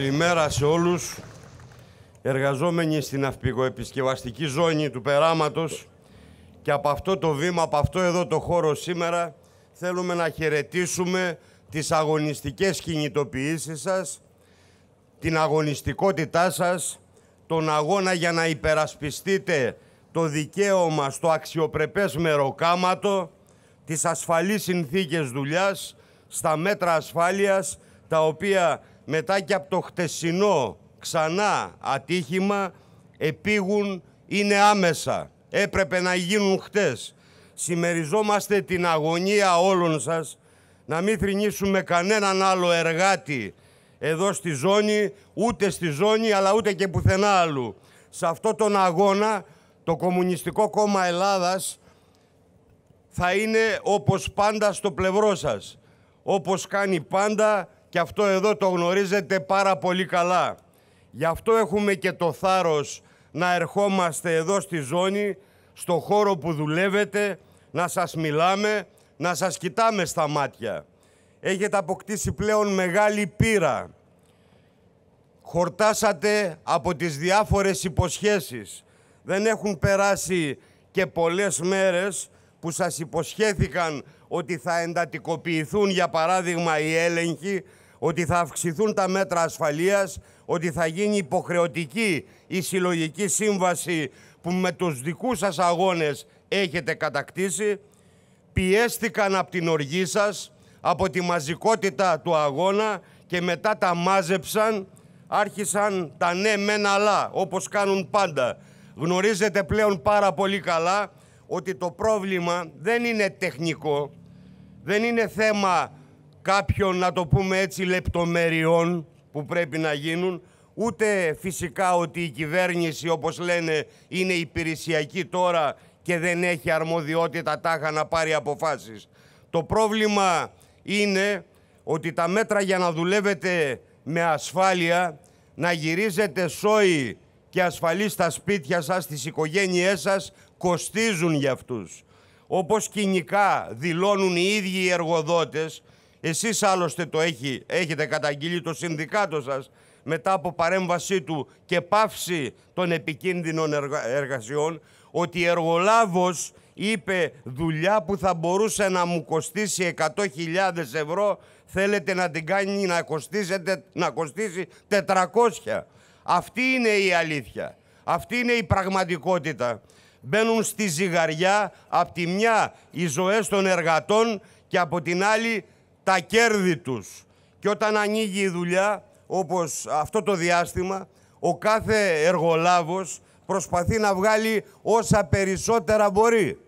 Καλημέρα σε όλους. Εργαζόμενοι στην αυπηγοεπισκευαστική ζώνη του Περάματος και από αυτό το βήμα, από αυτό εδώ το χώρο σήμερα, θέλουμε να χαιρετήσουμε τις αγωνιστικές κινητοποιήσεις σας, την αγωνιστικότητά σας, τον αγώνα για να υπερασπιστείτε το δικαίωμα στο αξιοπρεπές μεροκάματο, τις ασφαλείς συνθήκες δουλειάς, στα μέτρα ασφάλειας, τα οποία μετά και από το χτεσινό ξανά ατύχημα επίγουν είναι άμεσα. Έπρεπε να γίνουν χτες. Σημεριζόμαστε την αγωνία όλων σας να μην θρυνήσουμε κανέναν άλλο εργάτη εδώ στη ζώνη, ούτε στη ζώνη αλλά ούτε και πουθενά άλλου. Σε αυτόν τον αγώνα το Κομμουνιστικό Κόμμα Ελλάδας θα είναι όπως πάντα στο πλευρό σας. Όπως κάνει πάντα και αυτό εδώ το γνωρίζετε πάρα πολύ καλά. Γι' αυτό έχουμε και το θάρρος να ερχόμαστε εδώ στη ζώνη, στο χώρο που δουλεύετε, να σας μιλάμε, να σας κοιτάμε στα μάτια. Έχετε αποκτήσει πλέον μεγάλη πείρα. Χορτάσατε από τις διάφορες υποσχέσεις. Δεν έχουν περάσει και πολλές μέρες που σας υποσχέθηκαν ότι θα εντατικοποιηθούν, για παράδειγμα, οι έλεγχοι, ότι θα αυξηθούν τα μέτρα ασφαλείας, ότι θα γίνει υποχρεωτική η συλλογική σύμβαση που με τους δικούς σας αγώνες έχετε κατακτήσει. Πιέστηκαν από την οργή σας, από τη μαζικότητα του αγώνα και μετά τα μάζεψαν, άρχισαν τα ναι μεν αλλά, όπως κάνουν πάντα. Γνωρίζετε πλέον πάρα πολύ καλά ότι το πρόβλημα δεν είναι τεχνικό, δεν είναι θέμα κάποιων, να το πούμε έτσι, λεπτομεριών που πρέπει να γίνουν, ούτε φυσικά ότι η κυβέρνηση, όπως λένε, είναι υπηρεσιακή τώρα και δεν έχει αρμοδιότητα τάχα να πάρει αποφάσεις. Το πρόβλημα είναι ότι τα μέτρα για να δουλεύετε με ασφάλεια, να γυρίζετε σόι και ασφαλή στα σπίτια σας, στις οικογένειές σας, κοστίζουν για αυτούς. Όπως κοινικά δηλώνουν οι ίδιοι οι εργοδότες, εσείς άλλωστε το έχει, έχετε καταγγείλει το συνδικάτο σας μετά από παρέμβασή του και πάυση των επικίνδυνων εργασιών ότι η εργολάβος είπε δουλειά που θα μπορούσε να μου κοστίσει 100.000 ευρώ θέλετε να την κάνει να, κοστίσετε, να κοστίσει 400. Αυτή είναι η αλήθεια. Αυτή είναι η πραγματικότητα. Μπαίνουν στη ζυγαριά από τη μια οι ζωές των εργατών και από την άλλη τα κέρδη τους. Και όταν ανοίγει η δουλειά, όπως αυτό το διάστημα, ο κάθε εργολάβος προσπαθεί να βγάλει όσα περισσότερα μπορεί.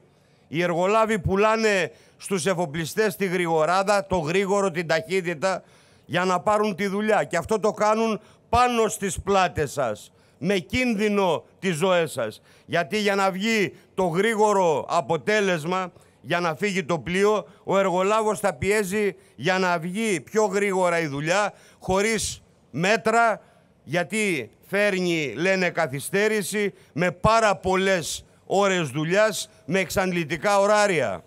Οι εργολάβοι πουλάνε στους εφοπλιστές τη γρηγοράδα, το γρήγορο, την ταχύτητα, για να πάρουν τη δουλειά. Και αυτό το κάνουν πάνω στις πλάτες σας, με κίνδυνο τη ζωές σας. Γιατί για να βγει το γρήγορο αποτέλεσμα για να φύγει το πλοίο, ο εργολάβος θα πιέζει για να βγει πιο γρήγορα η δουλειά, χωρίς μέτρα, γιατί φέρνει, λένε, καθυστέρηση, με πάρα πολλές ώρες δουλειάς, με εξαντλητικά ωράρια.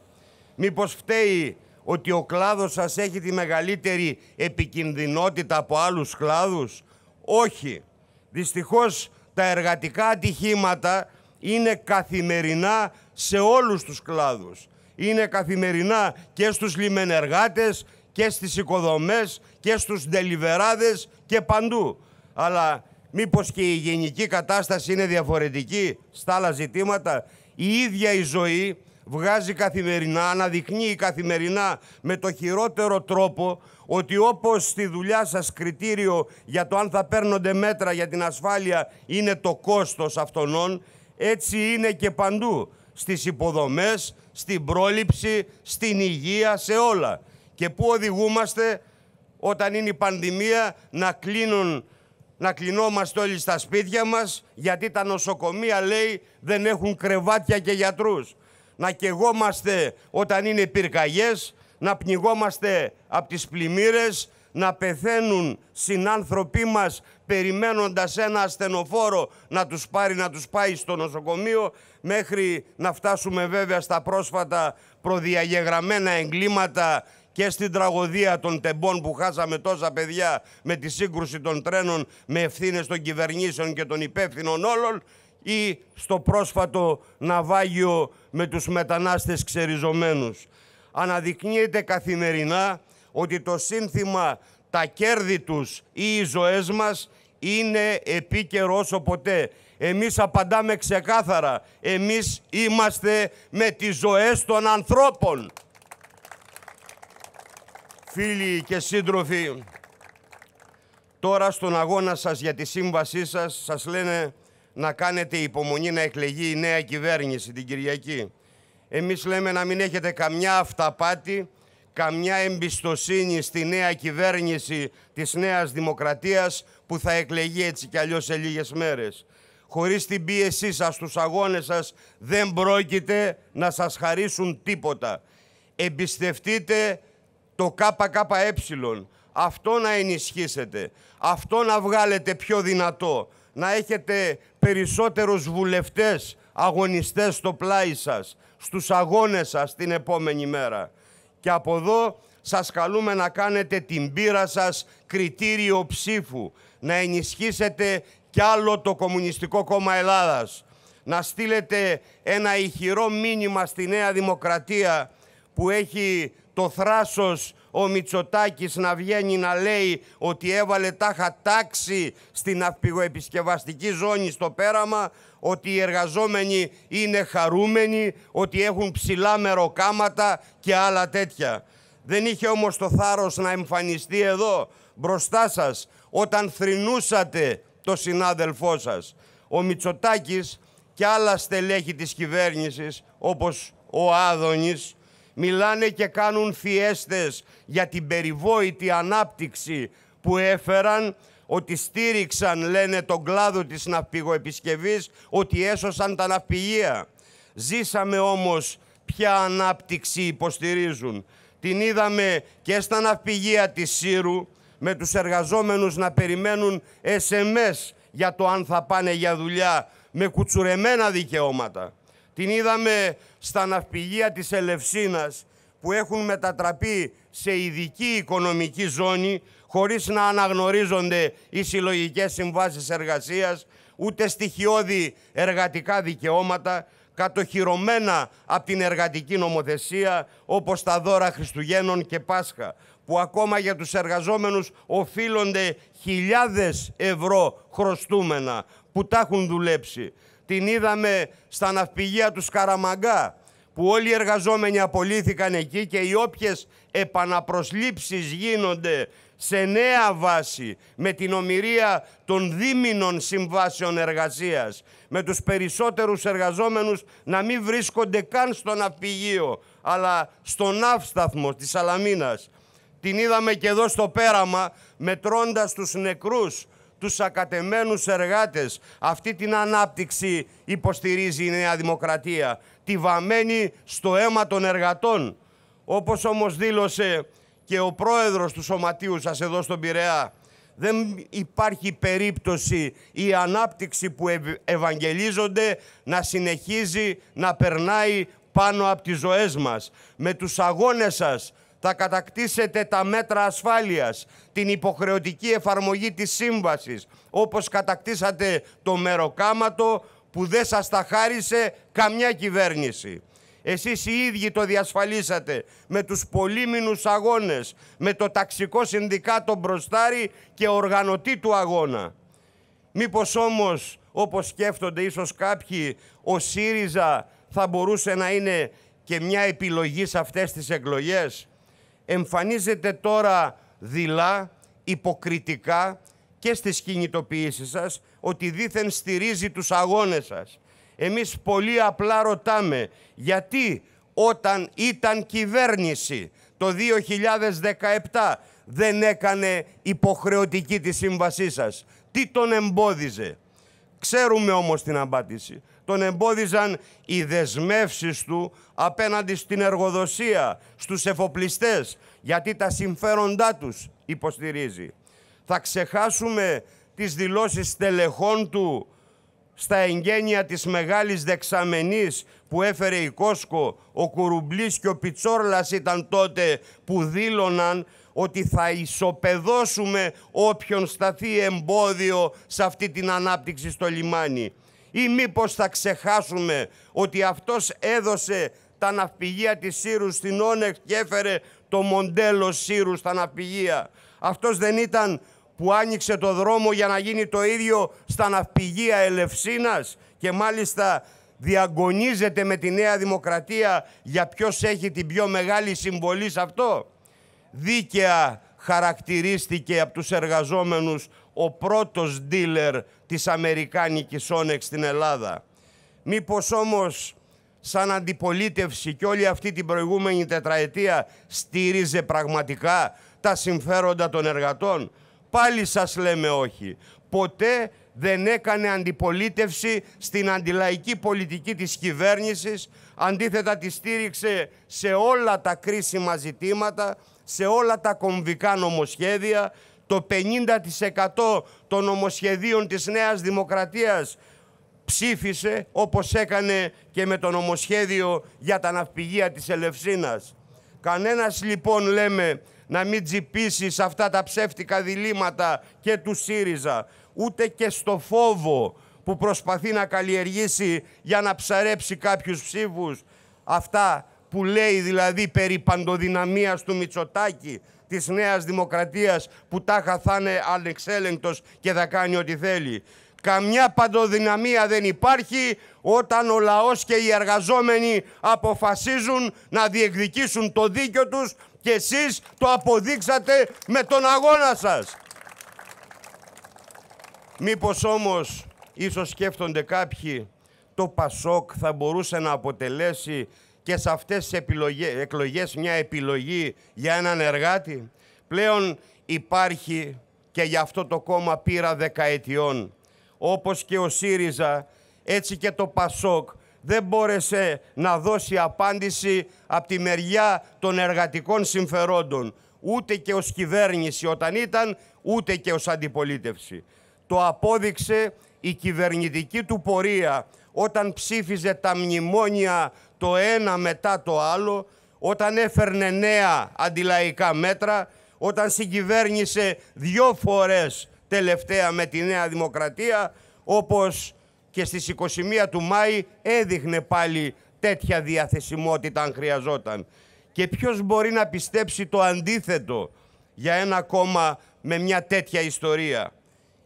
Μήπως φταίει ότι ο κλάδος σας έχει τη μεγαλύτερη επικινδυνότητα από άλλους κλάδους. Όχι. Δυστυχώς τα εργατικά ατυχήματα είναι καθημερινά σε όλους τους κλάδους είναι καθημερινά και στους λιμενεργάτες και στις οικοδομές και στους ντελιβεράδες και παντού. Αλλά μήπως και η γενική κατάσταση είναι διαφορετική στα άλλα ζητήματα. Η ίδια η ζωή βγάζει καθημερινά, αναδεικνύει καθημερινά με το χειρότερο τρόπο ότι όπως στη δουλειά σας κριτήριο για το αν θα παίρνονται μέτρα για την ασφάλεια είναι το κόστος αυτών, έτσι είναι και παντού στις υποδομές, στην πρόληψη, στην υγεία, σε όλα. Και πού οδηγούμαστε όταν είναι η πανδημία να κλείνουν να κλεινόμαστε όλοι στα σπίτια μας γιατί τα νοσοκομεία λέει δεν έχουν κρεβάτια και γιατρούς. Να κεγόμαστε όταν είναι πυρκαγιές, να πνιγόμαστε από τις πλημμύρες, να πεθαίνουν συνάνθρωποι μας περιμένοντας ένα ασθενοφόρο να τους πάρει να τους πάει στο νοσοκομείο μέχρι να φτάσουμε βέβαια στα πρόσφατα προδιαγεγραμμένα εγκλήματα και στην τραγωδία των τεμπών που χάσαμε τόσα παιδιά με τη σύγκρουση των τρένων με ευθύνες των κυβερνήσεων και των υπεύθυνων όλων ή στο πρόσφατο ναυάγιο με τους μετανάστες ξεριζωμένους. Αναδεικνύεται καθημερινά ότι το σύνθημα «τα κέρδη τους ή οι ζωές μας» είναι επίκαιρος όσο ποτέ. Εμείς απαντάμε ξεκάθαρα. Εμείς είμαστε με τις ζωές των ανθρώπων. Φίλοι και σύντροφοι, τώρα στον αγώνα σας για τη σύμβασή σας, σας λένε να κάνετε υπομονή να εκλεγεί η νέα κυβέρνηση την Κυριακή. Εμείς λέμε να μην έχετε καμιά αυταπάτη, καμιά εμπιστοσύνη στη νέα κυβέρνηση της Νέας Δημοκρατίας που θα εκλεγεί έτσι κι αλλιώς σε λίγες μέρες. Χωρίς την πίεσή σας στους αγώνες σας δεν πρόκειται να σας χαρίσουν τίποτα. Εμπιστευτείτε το ΚΚΕ, αυτό να ενισχύσετε, αυτό να βγάλετε πιο δυνατό, να έχετε περισσότερους βουλευτές αγωνιστές στο πλάι σας, στους αγώνες σας την επόμενη μέρα. Και από εδώ σας καλούμε να κάνετε την πείρα σας κριτήριο ψήφου, να ενισχύσετε κι άλλο το Κομμουνιστικό Κόμμα Ελλάδας, να στείλετε ένα ηχηρό μήνυμα στη Νέα Δημοκρατία που έχει το θράσος ο Μητσοτάκης να βγαίνει να λέει ότι έβαλε τάχα τάξη στην αυπηγοεπισκευαστική ζώνη στο πέραμα, ότι οι εργαζόμενοι είναι χαρούμενοι, ότι έχουν ψηλά μεροκάματα και άλλα τέτοια. Δεν είχε όμως το θάρρος να εμφανιστεί εδώ μπροστά σας όταν θρυνούσατε το συνάδελφό σας. Ο Μητσοτάκης και άλλα στελέχη της κυβέρνησης όπως ο Άδωνης, μιλάνε και κάνουν φιέστες για την περιβόητη ανάπτυξη που έφεραν, ότι στήριξαν, λένε, τον κλάδο της ναυπηγοεπισκευής, ότι έσωσαν τα ναυπηγεία. Ζήσαμε όμως ποια ανάπτυξη υποστηρίζουν. Την είδαμε και στα ναυπηγεία της Σύρου, με τους εργαζόμενους να περιμένουν SMS για το αν θα πάνε για δουλειά με κουτσουρεμένα δικαιώματα. Την είδαμε στα ναυπηγεία της Ελευσίνας που έχουν μετατραπεί σε ειδική οικονομική ζώνη χωρίς να αναγνωρίζονται οι συλλογικές συμβάσεις εργασίας, ούτε στοιχειώδη εργατικά δικαιώματα, κατοχυρωμένα από την εργατική νομοθεσία όπως τα δώρα Χριστουγέννων και Πάσχα, που ακόμα για τους εργαζόμενους οφείλονται χιλιάδες ευρώ χρωστούμενα που τα έχουν δουλέψει την είδαμε στα ναυπηγεία του Σκαραμαγκά, που όλοι οι εργαζόμενοι απολύθηκαν εκεί και οι όποιες επαναπροσλήψεις γίνονται σε νέα βάση με την ομοιρία των δίμηνων συμβάσεων εργασίας, με τους περισσότερους εργαζόμενους να μην βρίσκονται καν στο ναυπηγείο, αλλά στον ναύσταθμο της αλαμίνας. Την είδαμε και εδώ στο πέραμα, μετρώντας τους νεκρούς τους ακατεμένους εργάτες. Αυτή την ανάπτυξη υποστηρίζει η Νέα Δημοκρατία, τη βαμμένη στο αίμα των εργατών. Όπως όμως δήλωσε και ο πρόεδρος του Σωματείου σας εδώ στον Πειραιά, δεν υπάρχει περίπτωση η ανάπτυξη που ευαγγελίζονται να συνεχίζει να περνάει πάνω από τις ζωές μας. Με τους αγώνες σας, θα κατακτήσετε τα μέτρα ασφάλειας, την υποχρεωτική εφαρμογή της σύμβασης, όπως κατακτήσατε το μεροκάματο που δεν σας τα χάρισε καμιά κυβέρνηση. Εσείς οι ίδιοι το διασφαλίσατε με τους πολύμινους αγώνες, με το ταξικό συνδικάτο μπροστάρι και οργανωτή του αγώνα. Μήπως όμως, όπως σκέφτονται ίσως κάποιοι, ο ΣΥΡΙΖΑ θα μπορούσε να είναι και μια επιλογή σε αυτές τις εκλογές εμφανίζεται τώρα δειλά, υποκριτικά και στις κινητοποιήσεις σας ότι δήθεν στηρίζει τους αγώνες σας. Εμείς πολύ απλά ρωτάμε γιατί όταν ήταν κυβέρνηση το 2017 δεν έκανε υποχρεωτική τη σύμβασή σας. Τι τον εμπόδιζε. Ξέρουμε όμως την απάντηση τον εμπόδιζαν οι δεσμεύσεις του απέναντι στην εργοδοσία, στους εφοπλιστές, γιατί τα συμφέροντά τους υποστηρίζει. Θα ξεχάσουμε τις δηλώσεις τελεχών του στα εγγένεια της μεγάλης δεξαμενής που έφερε η Κόσκο, ο Κουρουμπλής και ο Πιτσόρλας ήταν τότε που δήλωναν ότι θα ισοπεδώσουμε όποιον σταθεί εμπόδιο σε αυτή την ανάπτυξη στο λιμάνι ή μήπως θα ξεχάσουμε ότι αυτός έδωσε τα ναυπηγεία της Σύρους στην Όνεκ και έφερε το μοντέλο Σύρους στα ναυπηγεία. Αυτός δεν ήταν που άνοιξε το δρόμο για να γίνει το ίδιο στα ναυπηγεία Ελευσίνας και μάλιστα διαγωνίζεται με τη Νέα Δημοκρατία για ποιος έχει την πιο μεγάλη συμβολή σε αυτό. Δίκαια χαρακτηρίστηκε από τους εργαζόμενους ο πρώτος δίλερ της Αμερικάνικης Sonex στην Ελλάδα. Μήπως όμως σαν αντιπολίτευση και όλη αυτή την προηγούμενη τετραετία στήριζε πραγματικά τα συμφέροντα των εργατών. Πάλι σας λέμε όχι. Ποτέ δεν έκανε αντιπολίτευση στην αντιλαϊκή πολιτική της κυβέρνησης. Αντίθετα τη στήριξε σε όλα τα κρίσιμα ζητήματα, σε όλα τα κομβικά νομοσχέδια, το 50% των νομοσχεδίων της Νέας Δημοκρατίας ψήφισε όπως έκανε και με το νομοσχέδιο για τα ναυπηγεία της Ελευσίνας. Κανένας λοιπόν λέμε να μην τζιπήσει σε αυτά τα ψεύτικα διλήμματα και του ΣΥΡΙΖΑ, ούτε και στο φόβο που προσπαθεί να καλλιεργήσει για να ψαρέψει κάποιους ψήφους. Αυτά που λέει δηλαδή περί παντοδυναμίας του Μητσοτάκη, της Νέας Δημοκρατίας που τάχα θα είναι ανεξέλεγκτος και θα κάνει ό,τι θέλει. Καμιά παντοδυναμία δεν υπάρχει όταν ο λαός και οι εργαζόμενοι αποφασίζουν να διεκδικήσουν το δίκιο τους και εσείς το αποδείξατε με τον αγώνα σας. Μήπως όμως ίσως σκέφτονται κάποιοι το Πασόκ θα μπορούσε να αποτελέσει και σε αυτές τις επιλογές, εκλογές μια επιλογή για έναν εργάτη. Πλέον υπάρχει και για αυτό το κόμμα πείρα δεκαετιών. Όπως και ο ΣΥΡΙΖΑ, έτσι και το ΠΑΣΟΚ δεν μπόρεσε να δώσει απάντηση από τη μεριά των εργατικών συμφερόντων. Ούτε και ως κυβέρνηση όταν ήταν, ούτε και ως αντιπολίτευση. Το απόδειξε η κυβερνητική του πορεία όταν ψήφιζε τα μνημόνια το ένα μετά το άλλο, όταν έφερνε νέα αντιλαϊκά μέτρα, όταν συγκυβέρνησε δυο φορές τελευταία με τη Νέα Δημοκρατία, όπως και στις 21 του Μάη έδειχνε πάλι τέτοια διαθεσιμότητα αν χρειαζόταν. Και ποιος μπορεί να πιστέψει το αντίθετο για ένα κόμμα με μια τέτοια ιστορία.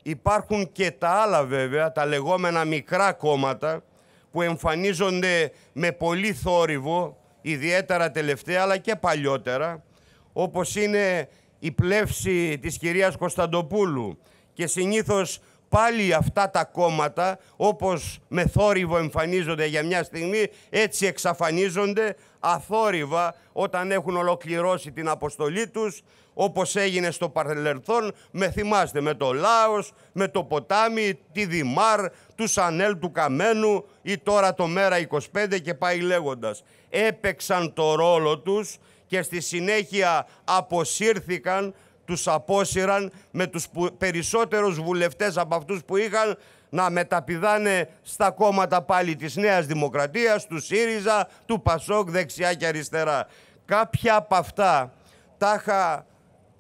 Υπάρχουν και τα άλλα βέβαια, τα λεγόμενα μικρά κόμματα, που εμφανίζονται με πολύ θόρυβο, ιδιαίτερα τελευταία αλλά και παλιότερα, όπως είναι η πλεύση της κυρίας Κωνσταντοπούλου και συνήθως πάλι αυτά τα κόμματα όπως με θόρυβο εμφανίζονται για μια στιγμή έτσι εξαφανίζονται αθόρυβα όταν έχουν ολοκληρώσει την αποστολή τους όπως έγινε στο παρελθόν με θυμάστε με το Λάος, με το ποτάμι, τη Δημάρ, τους Σανέλ του Καμένου ή τώρα το Μέρα 25 και πάει λέγοντας. Έπαιξαν το ρόλο τους και στη συνέχεια αποσύρθηκαν τους απόσυραν με τους περισσότερους βουλευτές από αυτούς που είχαν να μεταπηδάνε στα κόμματα πάλι της Νέας Δημοκρατίας, του ΣΥΡΙΖΑ, του ΠΑΣΟΚ, δεξιά και αριστερά. Κάποια από αυτά τάχα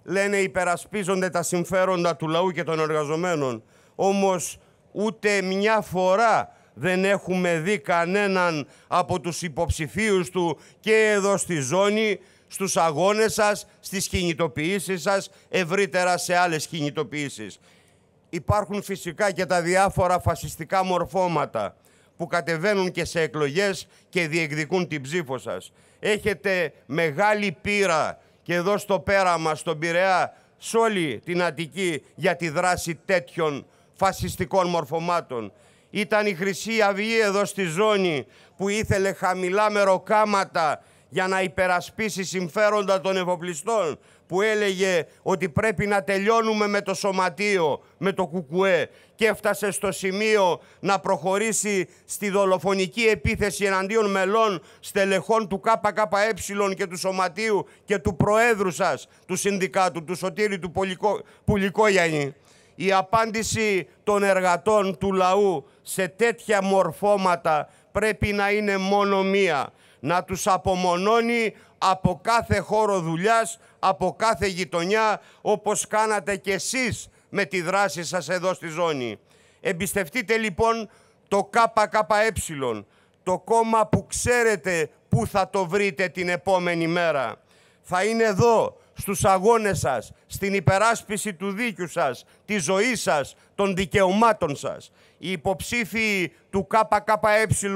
λένε υπερασπίζονται τα συμφέροντα του λαού και των εργαζομένων. Όμως ούτε μια φορά δεν έχουμε δει κανέναν από τους υποψηφίους του και εδώ στη ζώνη στους αγώνες σας, στις κινητοποιήσεις σας, ευρύτερα σε άλλες κινητοποιήσεις. Υπάρχουν φυσικά και τα διάφορα φασιστικά μορφώματα που κατεβαίνουν και σε εκλογές και διεκδικούν την ψήφο σας. Έχετε μεγάλη πείρα και εδώ στο πέραμα, στον Πειραιά, σε όλη την Αττική για τη δράση τέτοιων φασιστικών μορφωμάτων. Ήταν η Χρυσή Αυγή εδώ στη ζώνη που ήθελε χαμηλά μεροκάματα για να υπερασπίσει συμφέροντα των εφοπλιστών που έλεγε ότι πρέπει να τελειώνουμε με το σωματείο, με το κουκουέ και έφτασε στο σημείο να προχωρήσει στη δολοφονική επίθεση εναντίον μελών στελεχών του ΚΚΕ και του σωματείου και του προέδρου σας, του συνδικάτου, του Σωτήρη του Πουλικόγιαννη. Η απάντηση των εργατών του λαού σε τέτοια μορφώματα πρέπει να είναι μόνο μία – να τους απομονώνει από κάθε χώρο δουλειάς, από κάθε γειτονιά, όπως κάνατε κι εσείς με τη δράση σας εδώ στη ζώνη. Εμπιστευτείτε λοιπόν το ΚΚΕ, το κόμμα που ξέρετε πού θα το βρείτε την επόμενη μέρα. Θα είναι εδώ, στους αγώνες σας, στην υπεράσπιση του δίκιου σας, της ζωής σας, των δικαιωμάτων σας. Οι υποψήφοι του ΚΚΕ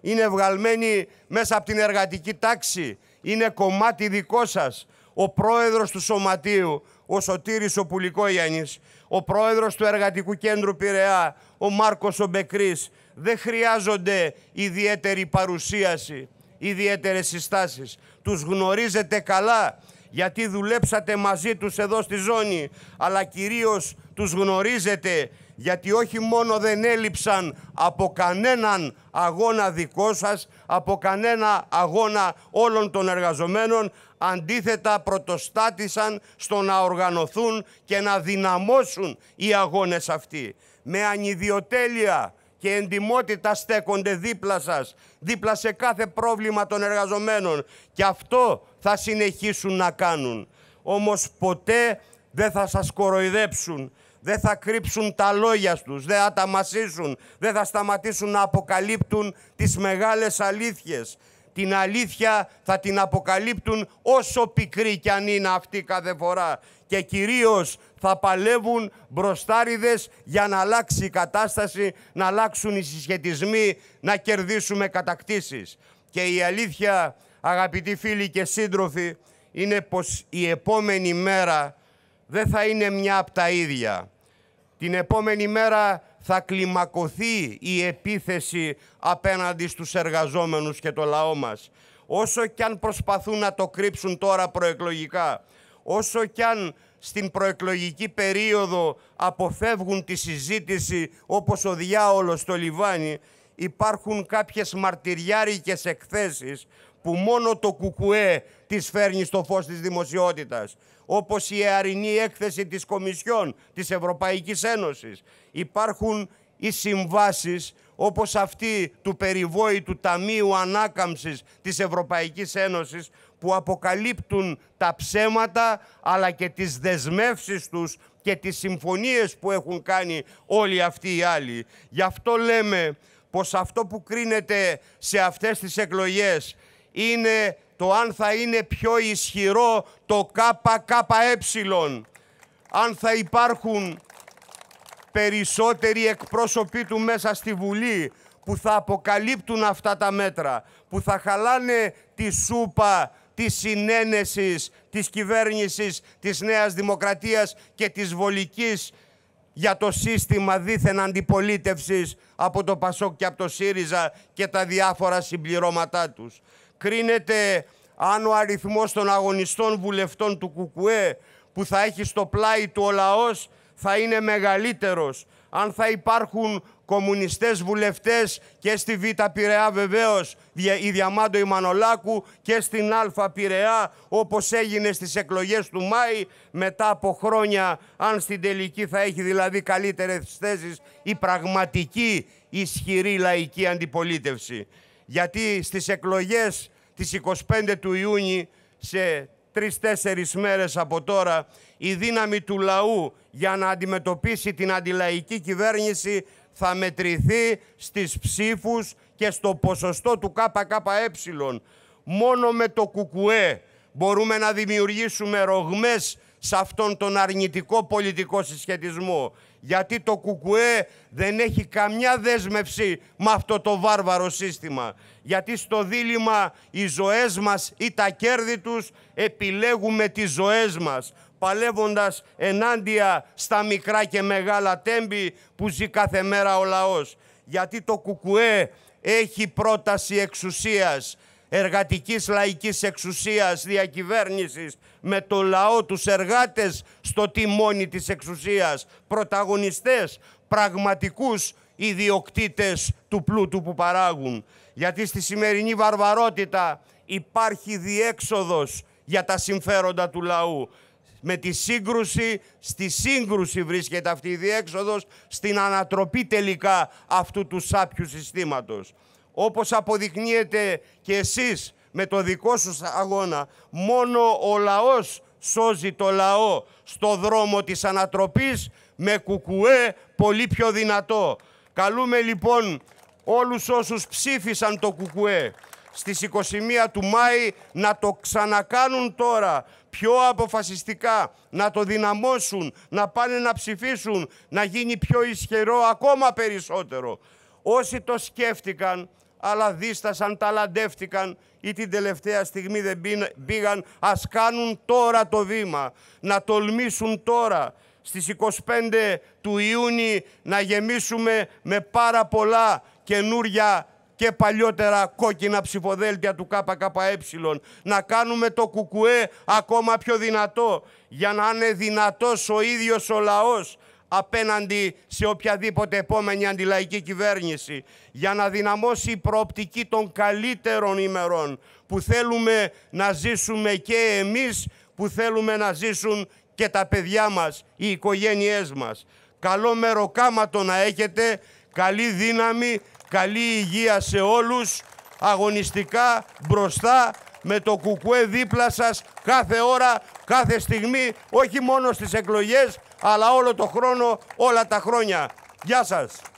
είναι βγαλμένοι μέσα από την εργατική τάξη, είναι κομμάτι δικό σας. Ο πρόεδρος του Σωματείου, ο Σωτήρης ο Πουλικόγιαννης, ο πρόεδρος του Εργατικού Κέντρου Πειραιά, ο Μάρκος ο Μπεκρής, δεν χρειάζονται ιδιαίτερη παρουσίαση, ιδιαίτερες συστάσεις. Τους γνωρίζετε καλά γιατί δουλέψατε μαζί τους εδώ στη ζώνη, αλλά κυρίως τους γνωρίζετε, γιατί όχι μόνο δεν έλειψαν από κανέναν αγώνα δικό σας, από κανένα αγώνα όλων των εργαζομένων, αντίθετα πρωτοστάτησαν στο να οργανωθούν και να δυναμώσουν οι αγώνες αυτοί. Με ανιδιοτέλεια και εντιμότητα στέκονται δίπλα σας, δίπλα σε κάθε πρόβλημα των εργαζομένων και αυτό θα συνεχίσουν να κάνουν. Όμως ποτέ δεν θα σας κοροϊδέψουν, δεν θα κρύψουν τα λόγια τους, δεν θα τα μασίσουν, δεν θα σταματήσουν να αποκαλύπτουν τις μεγάλες αλήθειες. Την αλήθεια θα την αποκαλύπτουν όσο πικρή κι αν είναι αυτή κάθε φορά και κυρίως θα παλεύουν μπροστάριδες για να αλλάξει η κατάσταση, να αλλάξουν οι συσχετισμοί, να κερδίσουμε κατακτήσεις. Και η αλήθεια, αγαπητοί φίλοι και σύντροφοι, είναι πως η επόμενη μέρα δεν θα είναι μια από τα ίδια. Την επόμενη μέρα θα κλιμακωθεί η επίθεση απέναντι στους εργαζόμενους και το λαό μας. Όσο κι αν προσπαθούν να το κρύψουν τώρα προεκλογικά, όσο κι αν στην προεκλογική περίοδο αποφεύγουν τη συζήτηση όπως ο διάολος στο Λιβάνι, υπάρχουν κάποιες μαρτυριάρικες εκθέσεις που μόνο το κουκουέ τις φέρνει στο φως της δημοσιότητας. Όπως η αιαρινή έκθεση της Κομισιόν της Ευρωπαϊκής Ένωσης. Υπάρχουν οι συμβάσεις όπως αυτή του περιβόητου Ταμείου Ανάκαμψης της Ευρωπαϊκής Ένωσης που αποκαλύπτουν τα ψέματα αλλά και τις δεσμεύσεις τους και τις συμφωνίες που έχουν κάνει όλοι αυτοί οι άλλοι. Γι' αυτό λέμε πως αυτό που κρίνεται σε αυτές τις εκλογές είναι το αν θα είναι πιο ισχυρό το ΚΚΕ, αν θα υπάρχουν περισσότεροι εκπρόσωποι του μέσα στη Βουλή που θα αποκαλύπτουν αυτά τα μέτρα, που θα χαλάνε τη σούπα της συνένεσης της κυβέρνησης της Νέας Δημοκρατίας και της βολικής για το σύστημα δίθεν αντιπολίτευσης από το Πασόκ και από το ΣΥΡΙΖΑ και τα διάφορα συμπληρώματά τους. Κρίνεται αν ο αριθμός των αγωνιστών βουλευτών του ΚΚΕ που θα έχει στο πλάι του ο λαός θα είναι μεγαλύτερος. Αν θα υπάρχουν κομμουνιστές βουλευτές και στη Β' Πειραιά βεβαίως η Διαμάντο Ημανολάκου και στην Α' Πειραιά όπως έγινε στις εκλογές του Μάη μετά από χρόνια αν στην τελική θα έχει δηλαδή καλύτερες θέσεις η πραγματική ισχυρή λαϊκή αντιπολίτευση. Γιατί στις εκλογές της 25 του Ιούνιου σε τρεις-τέσσερις μέρες από τώρα η δύναμη του λαού για να αντιμετωπίσει την αντιλαϊκή κυβέρνηση θα μετρηθεί στις ψήφους και στο ποσοστό του ΚΚΕ. Μόνο με το κουκουέ μπορούμε να δημιουργήσουμε ρογμές σε αυτόν τον αρνητικό πολιτικό συσχετισμό γιατί το κουκουέ δεν έχει καμιά δέσμευση με αυτό το βάρβαρο σύστημα. Γιατί στο δίλημα οι ζωές μας ή τα κέρδη τους επιλέγουμε τις ζωές μας παλεύοντας ενάντια στα μικρά και μεγάλα τέμπη που ζει κάθε μέρα ο λαός. Γιατί το κουκουέ έχει πρόταση εξουσίας εργατικής λαϊκής εξουσίας διακυβέρνησης με το λαό τους εργάτες στο τιμόνι της εξουσίας, πρωταγωνιστές, πραγματικούς ιδιοκτήτες του πλούτου που παράγουν. Γιατί στη σημερινή βαρβαρότητα υπάρχει διέξοδος για τα συμφέροντα του λαού. Με τη σύγκρουση, στη σύγκρουση βρίσκεται αυτή η διέξοδος, στην ανατροπή τελικά αυτού του σάπιου συστήματος όπως αποδεικνύεται και εσείς με το δικό σου αγώνα, μόνο ο λαός σώζει το λαό στο δρόμο της ανατροπής με κουκουέ πολύ πιο δυνατό. Καλούμε λοιπόν όλους όσους ψήφισαν το κουκουέ στις 21 του Μάη να το ξανακάνουν τώρα πιο αποφασιστικά, να το δυναμώσουν, να πάνε να ψηφίσουν, να γίνει πιο ισχυρό ακόμα περισσότερο. Όσοι το σκέφτηκαν αλλά δίστασαν, ταλαντεύτηκαν ή την τελευταία στιγμή δεν πήγαν, ας κάνουν τώρα το βήμα, να τολμήσουν τώρα στις 25 του Ιούνιου να γεμίσουμε με πάρα πολλά καινούρια και παλιότερα κόκκινα ψηφοδέλτια του ΚΚΕ, να κάνουμε το κουκουέ ακόμα πιο δυνατό, για να είναι δυνατός ο ίδιος ο λαός, απέναντι σε οποιαδήποτε επόμενη αντιλαϊκή κυβέρνηση για να δυναμώσει η προοπτική των καλύτερων ημερών που θέλουμε να ζήσουμε και εμείς, που θέλουμε να ζήσουν και τα παιδιά μας, οι οικογένειές μας. Καλό μεροκάματο να έχετε, καλή δύναμη, καλή υγεία σε όλους, αγωνιστικά μπροστά με το κουκουέ δίπλα σας κάθε ώρα, κάθε στιγμή, όχι μόνο στις εκλογές, αλλά όλο το χρόνο, όλα τα χρόνια. Γεια σας.